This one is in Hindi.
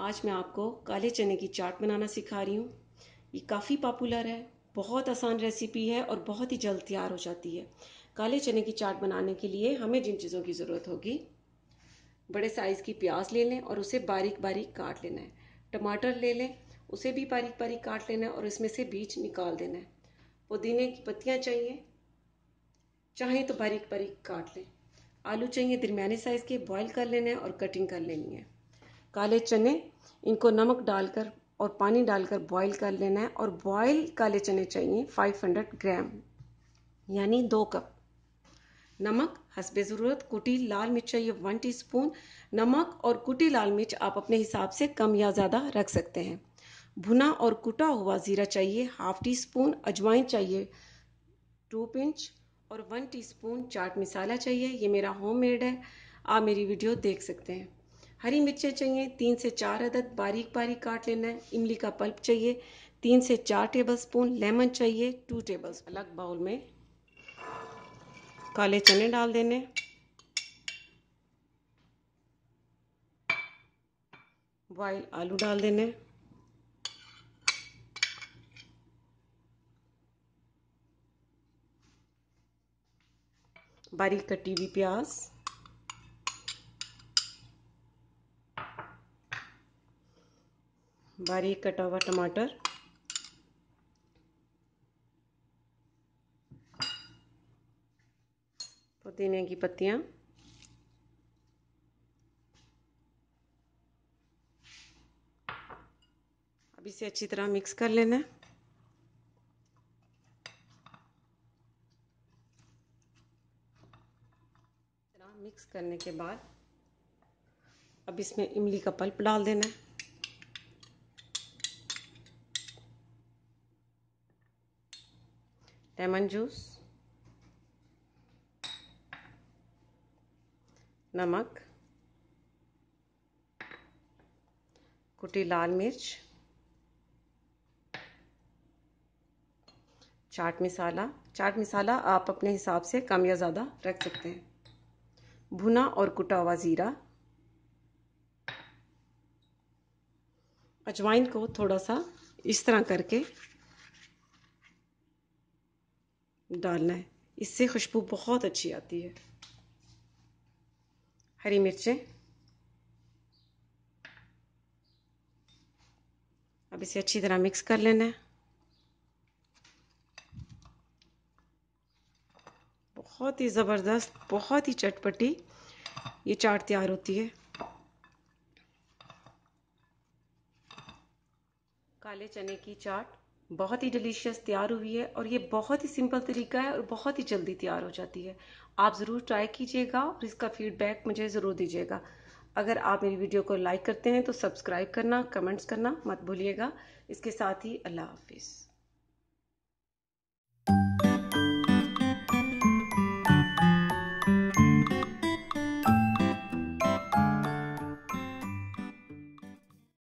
आज मैं आपको काले चने की चाट बनाना सिखा रही हूँ ये काफ़ी पॉपुलर है बहुत आसान रेसिपी है और बहुत ही जल्द तैयार हो जाती है काले चने की चाट बनाने के लिए हमें जिन चीज़ों की ज़रूरत होगी बड़े साइज़ की प्याज ले लें और उसे बारीक बारीक काट लेना है टमाटर ले लें उसे भी बारीक बारीक काट लेना है और इसमें से बीज निकाल देना है पुदीने की पत्तियाँ चाहिए चाहें तो बारीक बारीक काट लें आलू चाहिए दरमिया तो साइज़ के बॉईल कर लेना है और कटिंग कर लेनी है काले चने इनको नमक डालकर और पानी डालकर बॉईल कर लेना है और बॉईल काले चने चाहिए 500 ग्राम यानी दो कप नमक हसबे ज़रूरत कुटी लाल मिर्च चाहिए वन टीस्पून नमक और कुटी लाल मिर्च आप अपने हिसाब से कम या ज़्यादा रख सकते हैं भुना और कुटा हुआ ज़ीरा चाहिए हाफ टी स्पून अजवाइन चाहिए टू पिंच और वन टीस्पून चाट मसाला चाहिए ये मेरा होममेड है आप मेरी वीडियो देख सकते हैं हरी मिर्चें चाहिए तीन से चार अदद बारीक बारीक काट लेना है इमली का पल्प चाहिए तीन से चार टेबल स्पून लेमन चाहिए टू टेबल अलग बाउल में काले चने डाल देने बॉइल आलू डाल देने बारीक कटी हुई प्याज बारीक कटा हुआ टमाटर पुदीने की पत्तियाँ अब इसे अच्छी तरह मिक्स कर लेना है मिक्स करने के बाद अब इसमें इमली का पल्प डाल देना है लेमन जूस नमक कुटी लाल मिर्च चाट मसाला चाट मसाला आप अपने हिसाब से कम या ज़्यादा रख सकते हैं भुना और कुटा हुआ ज़ीरा अजवाइन को थोड़ा सा इस तरह करके डालना है इससे खुशबू बहुत अच्छी आती है हरी मिर्चें अब इसे अच्छी तरह मिक्स कर लेना है बहुत ही ज़बरदस्त बहुत ही चटपटी ये चाट तैयार होती है काले चने की चाट बहुत ही डिलीशियस तैयार हुई है और ये बहुत ही सिंपल तरीका है और बहुत ही जल्दी तैयार हो जाती है आप ज़रूर ट्राई कीजिएगा और इसका फीडबैक मुझे ज़रूर दीजिएगा अगर आप मेरी वीडियो को लाइक करते हैं तो सब्सक्राइब करना कमेंट्स करना मत भूलिएगा इसके साथ ही अल्लाह हाफिज़